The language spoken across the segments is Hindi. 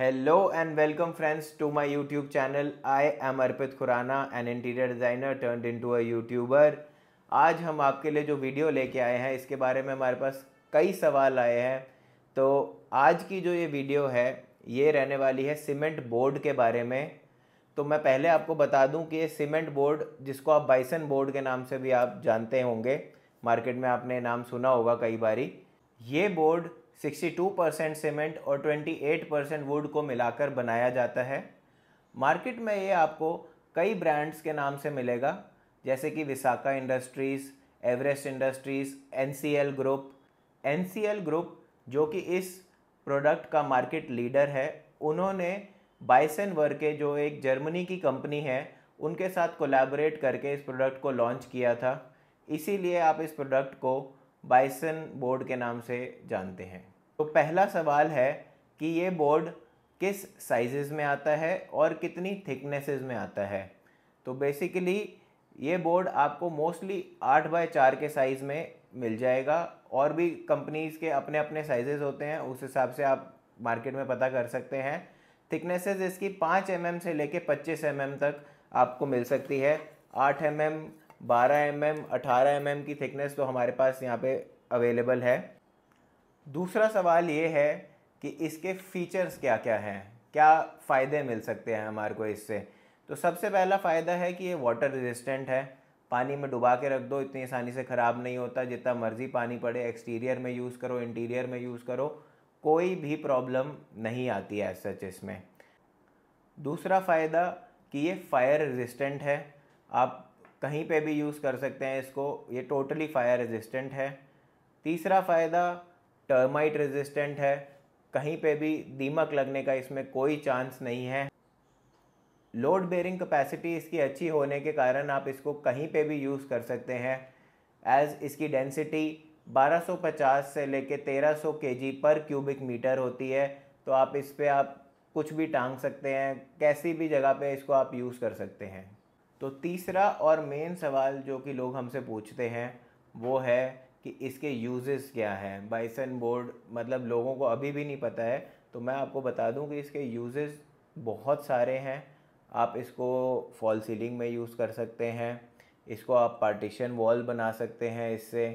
Hello and welcome friends to my YouTube channel I am Arpit Khurana an interior designer turned into a YouTuber आज हम आपके लिए जो वीडियो लेके आए हैं इसके बारे में हमारे पास कई सवाल आए हैं तो आज की जो ये वीडियो है ये रहने वाली है सीमेंट बोर्ड के बारे में तो मैं पहले आपको बता दूं कि ये सीमेंट बोर्ड जिसको आप बाइसन बोर्ड के नाम से भी आप जानते होंगे मार्केट में आपने नाम सुना होगा कई बारी ये बोर्ड 62 परसेंट सीमेंट और 28 परसेंट वुड को मिलाकर बनाया जाता है मार्केट में ये आपको कई ब्रांड्स के नाम से मिलेगा जैसे कि Visaka industries Everest industries N group N group जो कि इस प्रोडक्ट का मार्केट लीडर है उन्होंने बाइसन वर्के जो एक जर्मनी की कंपनी है उनके साथ कोलैबोरेट करके इस प्रोडक्ट को लॉन्च किया था इसीलिए आप इस प्रोडक्ट को बाइसन बोर्ड के नाम से जानते हैं तो पहला सवाल है कि ये बोर्ड किस साइजेस में आता है और कितनी थिकनेसेस में आता है तो बेसिकली ये बोर्ड आपको मोस्टली आठ बाय चार के साइज़ में मिल जाएगा और भी कंपनीज़ के अपने अपने साइजेस होते हैं उस हिसाब से आप मार्केट में पता कर सकते हैं थिकनेसेस इसकी पाँच एम mm से लेके पच्चीस एम mm तक आपको मिल सकती है आठ एम mm, एम बारह एम mm, एम अठारह एम mm एम की थिकनेस तो हमारे पास यहाँ पे अवेलेबल है दूसरा सवाल ये है कि इसके फीचर्स क्या क्या हैं क्या फ़ायदे मिल सकते हैं हमारे को इससे तो सबसे पहला फ़ायदा है कि ये वाटर रेजिस्टेंट है पानी में डुबा के रख दो इतनी आसानी से ख़राब नहीं होता जितना मर्ज़ी पानी पड़े एक्सटीरियर में यूज़ करो इंटीरियर में यूज़ करो कोई भी प्रॉब्लम नहीं आती है सच इसमें दूसरा फ़ायदा कि ये फायर रेजिस्टेंट है आप कहीं पे भी यूज़ कर सकते हैं इसको ये टोटली फायर रेजिस्टेंट है तीसरा फ़ायदा टर्माइट रेजिस्टेंट है कहीं पे भी दीमक लगने का इसमें कोई चांस नहीं है लोड बेरिंग कैपेसिटी इसकी अच्छी होने के कारण आप इसको कहीं पे भी यूज़ कर सकते हैं एज़ इसकी डेंसिटी 1250 से लेके 1300 केजी पर क्यूबिक मीटर होती है तो आप इस पर आप कुछ भी टांग सकते हैं कैसी भी जगह पे इसको आप यूज़ कर सकते हैं तो तीसरा और मेन सवाल जो कि लोग हमसे पूछते हैं वो है कि इसके यूजेस क्या हैं बाइसन बोर्ड मतलब लोगों को अभी भी नहीं पता है तो मैं आपको बता दूं कि इसके यूजेस बहुत सारे हैं आप इसको फॉल सीलिंग में यूज़ कर सकते हैं इसको आप पार्टीशन वॉल बना सकते हैं इससे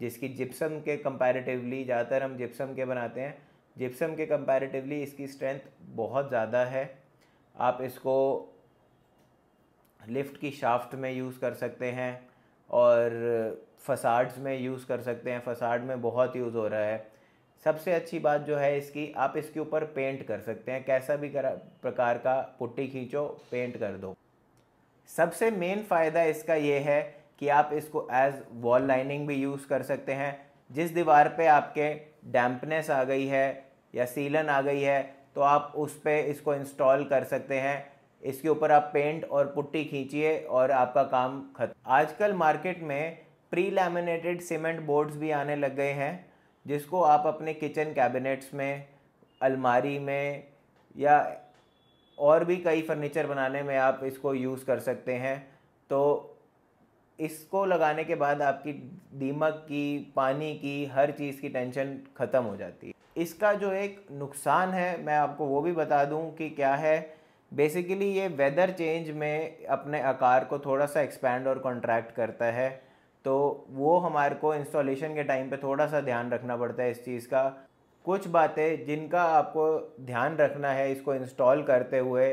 जिसकी जिप्सम के कंपैरेटिवली ज़्यादातर हम जिप्सम के बनाते हैं जिप्सम के कंपैरेटिवली इसकी स्ट्रेंथ बहुत ज़्यादा है आप इसको लिफ्ट की शाफ्ट में यूज़ कर सकते हैं और फसाड्स में यूज़ कर सकते हैं फसाड में बहुत यूज़ हो रहा है सबसे अच्छी बात जो है इसकी आप इसके ऊपर पेंट कर सकते हैं कैसा भी करा प्रकार का पुट्टी खींचो पेंट कर दो सबसे मेन फ़ायदा इसका ये है कि आप इसको एज वॉल लाइनिंग भी यूज़ कर सकते हैं जिस दीवार पे आपके डैम्पनेस आ गई है या सीलन आ गई है तो आप उस पर इसको इंस्टॉल कर सकते हैं इसके ऊपर आप पेंट और पुट्टी खींचिए और आपका काम खत्म आजकल मार्केट में प्री लैमिनेटेड सीमेंट बोर्ड्स भी आने लग गए हैं जिसको आप अपने किचन कैबिनेट्स में अलमारी में या और भी कई फर्नीचर बनाने में आप इसको यूज़ कर सकते हैं तो इसको लगाने के बाद आपकी दीमक की पानी की हर चीज़ की टेंशन ख़त्म हो जाती है इसका जो एक नुकसान है मैं आपको वो भी बता दूं कि क्या है बेसिकली ये वेदर चेंज में अपने आकार को थोड़ा सा एक्सपैंड और कॉन्ट्रैक्ट करता है तो वो हमारे को इंस्टॉलेशन के टाइम पे थोड़ा सा ध्यान रखना पड़ता है इस चीज़ का कुछ बातें जिनका आपको ध्यान रखना है इसको इंस्टॉल करते हुए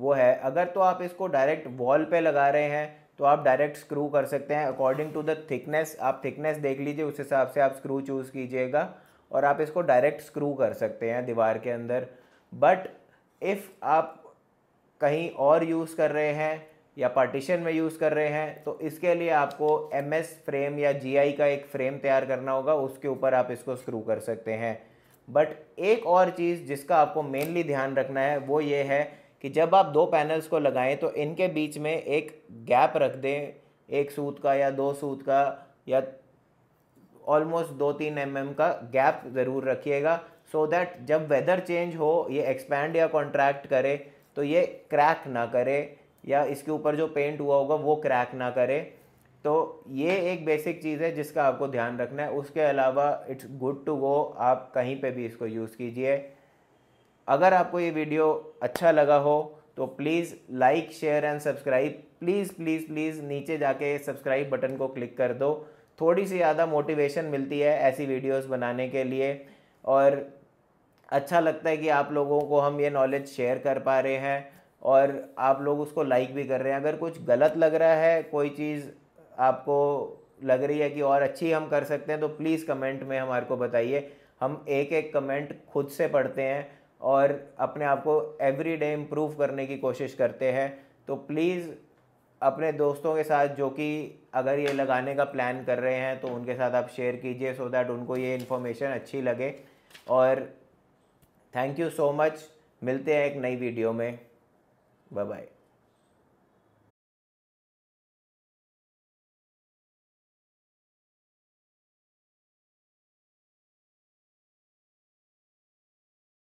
वो है अगर तो आप इसको डायरेक्ट वॉल पे लगा रहे हैं तो आप डायरेक्ट स्क्रू कर सकते हैं अकॉर्डिंग टू द थिकनेस आप थिकनेस देख लीजिए उस हिसाब से आप स्क्रू चूज़ कीजिएगा और आप इसको डायरेक्ट स्क्रू कर सकते हैं दीवार के अंदर बट इफ़ आप कहीं और यूज़ कर रहे हैं या पार्टीशन में यूज़ कर रहे हैं तो इसके लिए आपको एम एस फ्रेम या जी आई का एक फ्रेम तैयार करना होगा उसके ऊपर आप इसको स्क्रू कर सकते हैं बट एक और चीज़ जिसका आपको मेनली ध्यान रखना है वो ये है कि जब आप दो पैनल्स को लगाएं तो इनके बीच में एक गैप रख दें एक सूत का या दो सूत का या ऑलमोस्ट दो तीन एम mm का गैप ज़रूर रखिएगा सो so दैट जब वेदर चेंज हो ये एक्सपैंड या कॉन्ट्रैक्ट करे तो ये क्रैक ना करे या इसके ऊपर जो पेंट हुआ होगा वो क्रैक ना करे तो ये एक बेसिक चीज़ है जिसका आपको ध्यान रखना है उसके अलावा इट्स गुड टू गो आप कहीं पे भी इसको यूज़ कीजिए अगर आपको ये वीडियो अच्छा लगा हो तो please like share and subscribe please please please नीचे जाके सब्सक्राइब बटन को क्लिक कर दो थोड़ी सी ज़्यादा मोटिवेशन मिलती है ऐसी वीडियोस बनाने के लिए और अच्छा लगता है कि आप लोगों को हम ये नॉलेज शेयर कर पा रहे हैं और आप लोग उसको लाइक भी कर रहे हैं अगर कुछ गलत लग रहा है कोई चीज़ आपको लग रही है कि और अच्छी हम कर सकते हैं तो प्लीज़ कमेंट में हमारे को बताइए हम एक एक कमेंट खुद से पढ़ते हैं और अपने आप को एवरी डे इम्प्रूव करने की कोशिश करते हैं तो प्लीज़ अपने दोस्तों के साथ जो कि अगर ये लगाने का प्लान कर रहे हैं तो उनके साथ आप शेयर कीजिए सो दैट उनको ये इन्फॉर्मेशन अच्छी लगे और थैंक यू सो मच मिलते हैं एक नई वीडियो में Bye bye.